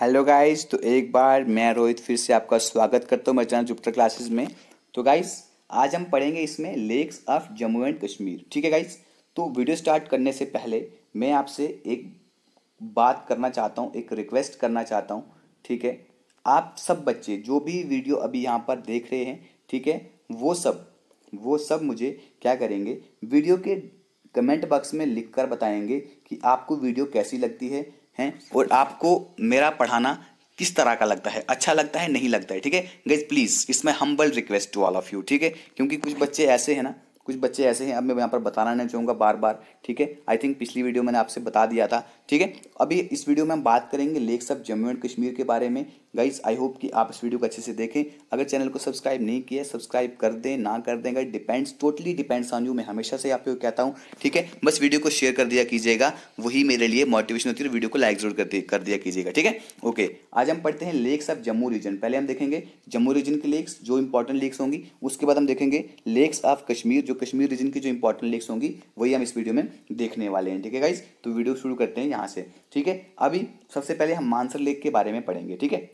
hello guys तो एक बार मैं रोहित फिर से आपका स्वागत करता हूँ मेरे चैनल जुपिटर क्लासेस में तो गाइस आज हम पढ़ेंगे इसमें lakes of Jammu and Kashmir ठीक है गाइस तो वीडियो स्टार्ट करने से पहले मैं आपसे एक बात करना चाहता हूँ एक रिक्वेस्ट करना चाहता हूँ ठीक है आप सब बच्चे जो भी वीडियो अभी यहाँ पर देख रहे हैं ठीक है वो सब वो सब मुझे क्या करेंगे वीडियो के कमेंट बॉक्स में लिख कर बताएंगे कि आपको वीडियो कैसी लगती है हैं और आपको मेरा पढ़ाना किस तरह का लगता है अच्छा लगता है नहीं लगता है ठीक है गज प्लीज़ इसमें humble request to all of you ठीक है क्योंकि कुछ बच्चे ऐसे हैं ना कुछ बच्चे ऐसे हैं अब मैं यहाँ पर बताना नहीं चाहूँगा बार बार ठीक है आई थिंक पिछली वीडियो मैंने आपसे बता दिया था ठीक है अभी इस वीडियो में हम बात करेंगे lakes of Jammu and Kashmir के बारे में गाइस आई होप कि आप इस वीडियो को अच्छे से देखें अगर चैनल को सब्सक्राइब नहीं किया सब्सक्राइब कर दें ना कर दें guys depends totally depends on you मैं हमेशा से आपको कहता हूँ ठीक है बस वीडियो को शेयर कर दिया कीजिएगा वही मेरे लिए मोटिवेशन होती है वीडियो को लाइक जरूर कर दिया कीजिएगा ठीक है ओके आज हम पढ़ते हैं लेक्स ऑफ जम्मू रीजन पहले हम देखेंगे जम्मू रीजन के लेक्स जो इंपॉर्टेंट लेक्स होंगी उसके बाद हम देखेंगे लेक्स ऑफ कश्मीर जो कश्मीर रीजन की जो इंपॉर्टेंट लेक्स होंगी वही हम इस वीडियो में देखने वाले हैं ठीक है गाइज तो वीडियो शुरू करते हैं यहाँ से ठीक है अभी सबसे पहले हम मानसर लेक के बारे में पढ़ेंगे ठीक है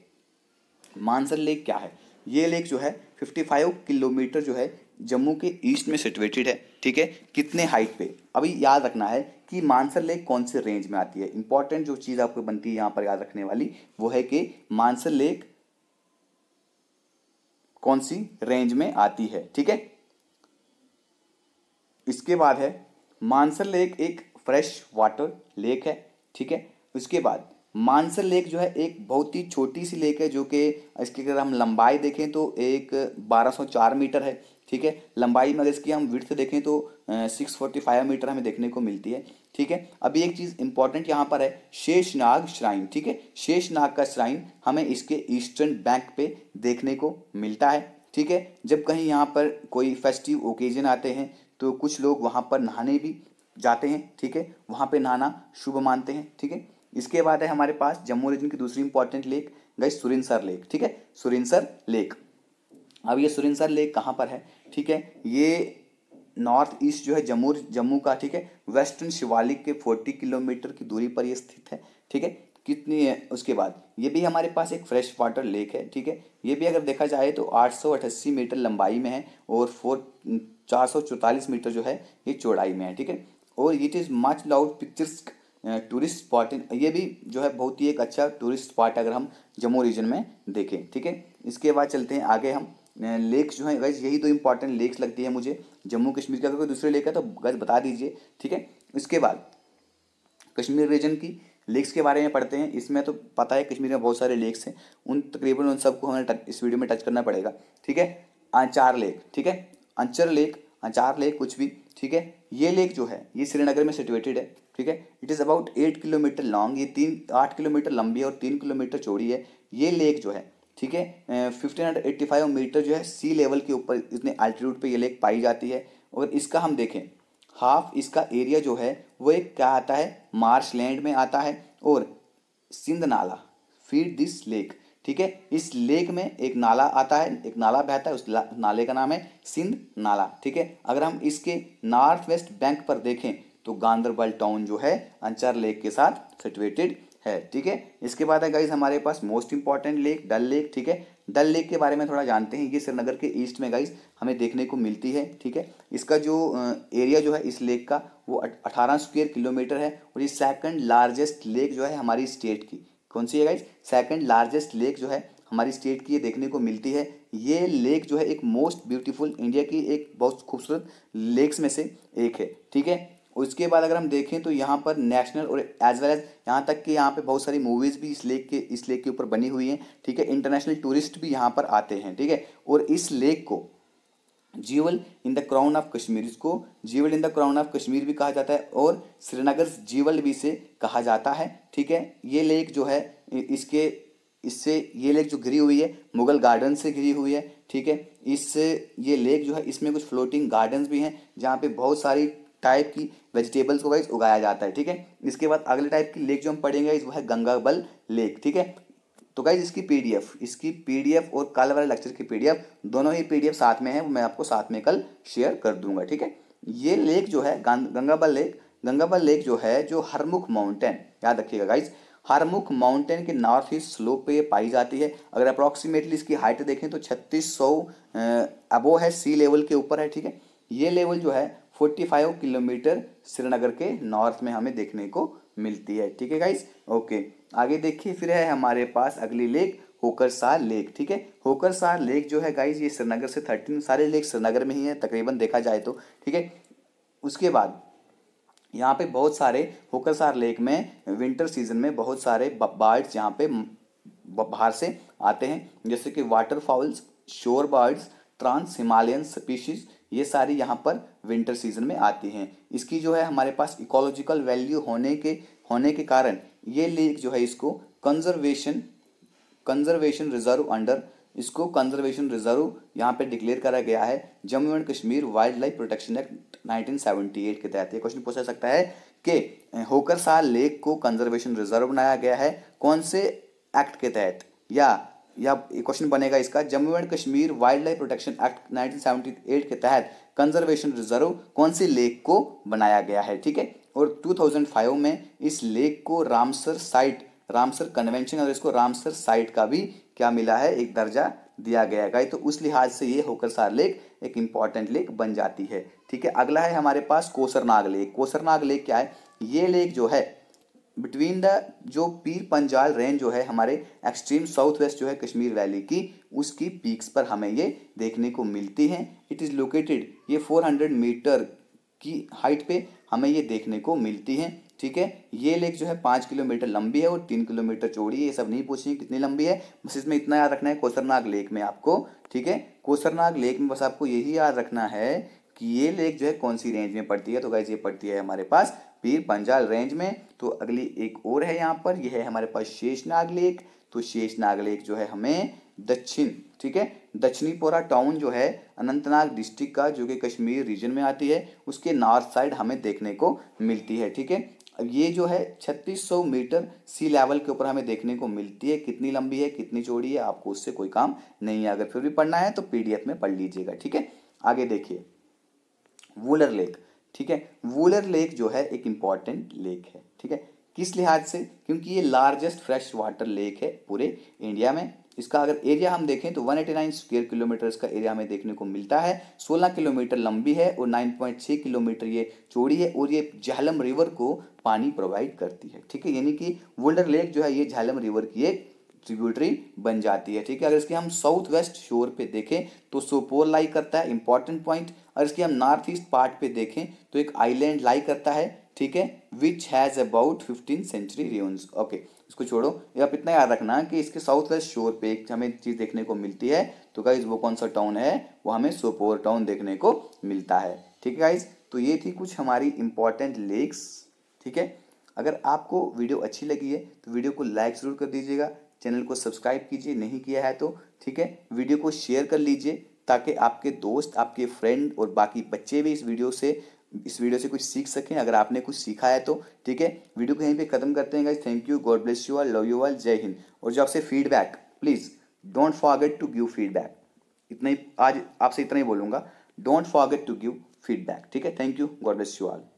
मानसर लेक क्या है ये लेक जो है 55 किलोमीटर जो है जम्मू के ईस्ट में सिचुएटेड है ठीक है कितने हाइट पे अभी याद रखना है कि मानसर लेक कौन से रेंज में आती है इंपॉर्टेंट जो चीज़ आपको बनती है यहाँ पर याद रखने वाली वो है कि मानसर लेक कौन सी रेंज में आती है ठीक है इसके बाद है मानसर लेक एक फ्रेश वाटर लेक है ठीक है उसके बाद मानसर लेक जो है एक बहुत ही छोटी सी लेक है जो कि इसकी अगर हम लंबाई देखें तो एक 1204 मीटर है ठीक है लंबाई में अगर इसकी हम विर्थ देखें तो सिक्स फोर्टी फाइव मीटर हमें देखने को मिलती है ठीक है अभी एक चीज़ इंपॉर्टेंट यहाँ पर है शेषनाग श्राइन ठीक है शेषनाग का श्राइन हमें इसके ईस्टर्न बैंक पे देखने को मिलता है ठीक है जब कहीं यहाँ पर कोई फेस्टिव ओकेजन आते हैं तो कुछ लोग वहाँ पर नहाने भी जाते हैं ठीक है वहाँ पे नहाना शुभ मानते हैं ठीक है इसके बाद है हमारे पास जम्मू रीजन की दूसरी इंपॉर्टेंट लेक गई सुरिनसर लेक ठीक है सुरिनसर लेक अब ये सुरिनसर लेक कहाँ पर है ठीक है ये नॉर्थ ईस्ट जो है जम्मू जम्मू का ठीक है वेस्टर्न शिवालिक के फोर्टी किलोमीटर की दूरी पर ये स्थित है ठीक है कितनी है उसके बाद ये भी हमारे पास एक फ्रेश वाटर लेक है ठीक है ये भी अगर देखा जाए तो आठ मीटर लंबाई में है और फोर चार मीटर जो है ये चौड़ाई में है ठीक है और it is much loud pictures tourist spot in ये भी जो है बहुत ही एक अच्छा टूरिस्ट स्पॉट अगर हम जम्मू रीजन में देखें ठीक है इसके बाद चलते हैं आगे हम लेक्स uh, जो है गैस यही दो इंपॉर्टेंट लेक्स लगती है मुझे जम्मू कश्मीर का कोई दूसरे लेक है तो गैस बता दीजिए ठीक है इसके बाद कश्मीर रीजन की लेक्स के बारे में पढ़ते हैं इसमें तो पता है कश्मीर में बहुत सारे लेक्स हैं उन तकरीबन उन सबको हमें इस वीडियो में टच करना पड़ेगा ठीक है अंचार लेक ठीक है अंचर लेक अचार लेक कुछ भी ठीक है ये लेक जो है ये श्रीनगर में सिचुएटेड है ठीक है it is about eight kilometre long ये तीन आठ किलोमीटर लंबी है और तीन किलोमीटर चौड़ी है ये लेक जो है ठीक है fifteen hundred eighty five metre जो है सी लेवल के ऊपर इतने अल्टीट्यूड पे ये लेक पाई जाती है और इसका हम देखें हाफ इसका एरिया जो है वो एक क्या आता है मार्श लैंड में आता है और सिंध नाला फीड दिस लेक ठीक है इस लेक में एक नाला आता है एक नाला बहता है उस नाले का नाम है सिंध नाला ठीक है अगर हम इसके नॉर्थ वेस्ट बैंक पर देखें तो गांधरबल टाउन जो है अंचर लेक के साथ सिचुएटेड है ठीक है इसके बाद है गाइज हमारे पास most important lake Dal lake ठीक है डल लेक के बारे में थोड़ा जानते हैं ये श्रीनगर के ईस्ट में गाइज हमें देखने को मिलती है ठीक है इसका जो एरिया जो है इस लेक का वो अठारह स्क्वेयर किलोमीटर है और ये सेकंड लार्जेस्ट लेक जो है हमारी स्टेट की कौन सी है गाइज सेकेंड लार्जेस्ट लेक जो है हमारी स्टेट की ये देखने को मिलती है ये लेक जो है एक मोस्ट ब्यूटीफुल इंडिया की एक बहुत खूबसूरत लेक्स में से एक है ठीक है उसके बाद अगर हम देखें तो यहाँ पर नेशनल और एज वेल एज यहाँ तक कि यहाँ पे बहुत सारी मूवीज़ भी इस लेक के इस लेक के ऊपर बनी हुई हैं ठीक है इंटरनेशनल टूरिस्ट भी यहाँ पर आते हैं ठीक है और इस लेक को jewel in the crown of Kashmir इसको jewel in the crown of Kashmir भी कहा जाता है और श्रीनगर जीवल भी से कहा जाता है ठीक है ये लेक जो है इसके इससे ये लेक जो घिरी हुई है मुगल गार्डन से घिरी हुई है ठीक है इस ये लेक जो है इसमें कुछ फ्लोटिंग गार्डन्स भी हैं जहाँ पे बहुत सारी टाइप की वेजिटेबल्स को उगाया जाता है ठीक है इसके बाद अगले टाइप की लेक जो हम पढ़ेंगे वो है गंगाबल लेक ठीक है तो गाइज इसकी पीडीएफ इसकी पीडीएफ और कल वाले लेक्चर की पीडीएफ दोनों ही पीडीएफ साथ में है मैं आपको साथ में कल शेयर कर दूंगा ठीक है ये लेक जो है गंगाबल लेक गंगाबल लेक जो है जो हरमुख माउंटेन याद रखिएगा गाइज हरमुख माउंटेन के नॉर्थ ईस्ट स्लोप पे ये पाई जाती है अगर अप्रॉक्सीमेटली इसकी हाइट देखें तो छत्तीस सौ अबो है सी लेवल के ऊपर है ठीक है ये लेवल जो है फोर्टी फाइव किलोमीटर श्रीनगर के नॉर्थ में हमें देखने को मिलती है ठीक है गाइस ओके आगे देखिए फिर है हमारे पास अगली लेक होकर सार लेक ठीक है होकर लेक जो है गाइस ये श्रीनगर से थर्टीन सारे लेक श्रीनगर में ही है तकरीबन देखा जाए तो ठीक है उसके बाद यहाँ पे बहुत सारे होकरसार लेक में विंटर सीजन में बहुत सारे बर्ड्स यहाँ पे बाहर से आते हैं जैसे कि waterfowls shore birds trans Himalayan species ये सारी यहाँ पर विंटर सीजन में आती हैं इसकी जो है हमारे पास इकोलॉजिकल वैल्यू होने के होने के कारण ये लेक जो है इसको कंजर्वेशन कंजर्वेशन रिजर्व अंडर इसको कंजर्वेशन रिजर्व यहाँ पे डिक्लेयर करा गया है Jammu and Kashmir wildlife protection act 1978 के तहत ये क्वेश्चन पूछा सकता है कि होकर साल लेक को कंजर्वेशन रिजर्व बनाया गया है कौन से एक्ट के तहत या या क्वेश्चन बनेगा इसका Jammu and Kashmir wildlife protection act 1978 के तहत कंजर्वेशन रिजर्व कौन से लेक को बनाया गया है ठीक है और 2005 में इस लेक को रामसर साइट रामसर कन्वेंशन और इसको रामसर साइट का भी क्या मिला है एक दर्जा दिया गया है तो उस लिहाज से ये सार लेक एक इंपॉर्टेंट लेक बन जाती है ठीक है अगला है हमारे पास कोसरनाग लेक कोसरनाग लेक क्या है ये लेक जो है बिटवीन द जो पीर पंजाल रेंज जो है हमारे एक्सट्रीम साउथ वेस्ट जो है कश्मीर वैली की उसकी पीक्स पर हमें ये देखने को मिलती हैं इट इज़ लोकेटेड ये 400 मीटर की हाइट पे हमें ये देखने को मिलती हैं ठीक है ये लेक जो है पाँच किलोमीटर लंबी है और तीन किलोमीटर चौड़ी है ये सब नहीं पूछिए कितनी लंबी है बस इसमें इतना याद रखना है कोसरनाग लेक में आपको ठीक है कोसरनाग लेक में बस आपको यही याद रखना है कि ये लेक जो है कौन सी रेंज में पड़ती है तो गाइज ये पड़ती है हमारे पास पीर पंजाल रेंज में तो अगली एक और है यहाँ पर यह है हमारे पास शेषनाग लेक तो शेषनाग लेक जो है हमें दक्षिण ठीक है दक्षिणीपोरा टाउन जो है अनंतनाग डिस्ट्रिक्ट का जो कि कश्मीर रीजन में आती है उसके नॉर्थ साइड हमें देखने को मिलती है ठीक है अब ये जो है 3600 मीटर सी लेवल के ऊपर हमें देखने को मिलती है कितनी लंबी है कितनी चौड़ी है आपको उससे कोई काम नहीं है अगर फिर भी पढ़ना है तो पीडीएफ में पढ़ लीजिएगा ठीक है आगे देखिए वूलर लेक ठीक है वूलर लेक जो है एक इम्पॉर्टेंट लेक है ठीक है किस लिहाज से क्योंकि ये लार्जेस्ट फ्रेश वाटर लेक है पूरे इंडिया में इसका अगर एरिया हम देखें तो 189 स्क्वेयर किलोमीटर इसका एरिया हमें देखने को मिलता है 16 किलोमीटर लंबी है और 9.6 किलोमीटर ये चौड़ी है और ये झालम रिवर को पानी प्रोवाइड करती है ठीक है यानी कि वोल्डर लेक जो है ये झालम रिवर की एक ट्रिब्यूटरी बन जाती है ठीक है अगर इसके हम साउथ वेस्ट शोर पे देखें तो सोपोर लाई करता है इंपॉर्टेंट पॉइंट और इसकी हम नॉर्थ ईस्ट पार्ट पे देखें तो एक आइलैंड लाई करता है ठीक है which has about fifteen sanctuary regions okay इसको छोड़ो ये आप इतना याद रखना कि इसके साउथ वेस्ट शोर पे एक हमें चीज़ देखने को मिलती है तो गाइज वो कौन सा टाउन है वो हमें सोपोर टाउन देखने को मिलता है ठीक है गाइज तो ये थी कुछ हमारी इंपॉर्टेंट लेक्स ठीक है अगर आपको वीडियो अच्छी लगी है तो वीडियो को लाइक ज़रूर कर दीजिएगा चैनल को सब्सक्राइब कीजिए नहीं किया है तो ठीक है वीडियो को शेयर कर लीजिए ताकि आपके दोस्त आपके फ्रेंड और बाकी बच्चे भी इस वीडियो से इस वीडियो से कुछ सीख सकें अगर आपने कुछ सीखा है तो ठीक है वीडियो को यहीं पे खत्म करते हैं guys thank you God bless you all love you all जय हिंद और जो आपसे feedback please don't forget to give feedback इतना ही आज आपसे इतना ही बोलूंगा don't forget to give feedback ठीक है thank you God bless you all